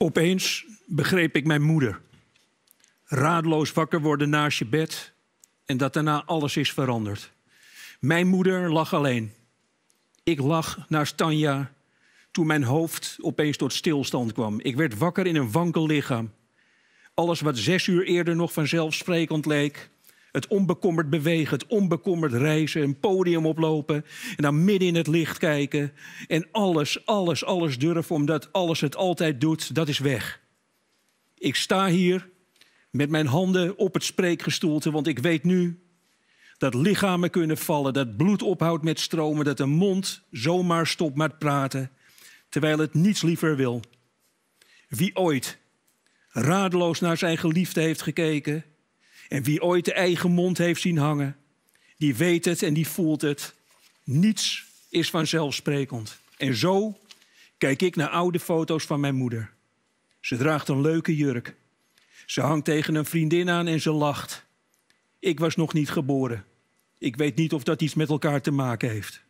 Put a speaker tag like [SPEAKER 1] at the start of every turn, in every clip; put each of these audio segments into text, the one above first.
[SPEAKER 1] Opeens begreep ik mijn moeder. Raadloos wakker worden naast je bed en dat daarna alles is veranderd. Mijn moeder lag alleen. Ik lag naast Tanja toen mijn hoofd opeens tot stilstand kwam. Ik werd wakker in een wankel lichaam. Alles wat zes uur eerder nog vanzelfsprekend leek, het onbekommerd bewegen, het onbekommerd reizen, een podium oplopen en dan midden in het licht kijken. En alles, alles, alles durven, omdat alles het altijd doet, dat is weg. Ik sta hier met mijn handen op het spreekgestoelte, want ik weet nu dat lichamen kunnen vallen, dat bloed ophoudt met stromen, dat de mond zomaar stopt met praten, terwijl het niets liever wil. Wie ooit radeloos naar zijn geliefde heeft gekeken, en wie ooit de eigen mond heeft zien hangen, die weet het en die voelt het. Niets is vanzelfsprekend. En zo kijk ik naar oude foto's van mijn moeder. Ze draagt een leuke jurk. Ze hangt tegen een vriendin aan en ze lacht. Ik was nog niet geboren. Ik weet niet of dat iets met elkaar te maken heeft.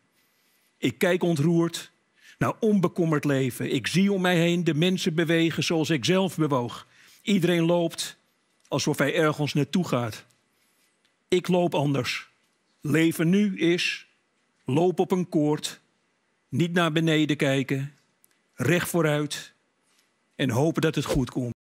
[SPEAKER 1] Ik kijk ontroerd naar onbekommerd leven. Ik zie om mij heen de mensen bewegen zoals ik zelf bewoog. Iedereen loopt, alsof hij ergens naartoe gaat. Ik loop anders. Leven nu is loop op een koord, niet naar beneden kijken, recht vooruit en hopen dat het goed komt.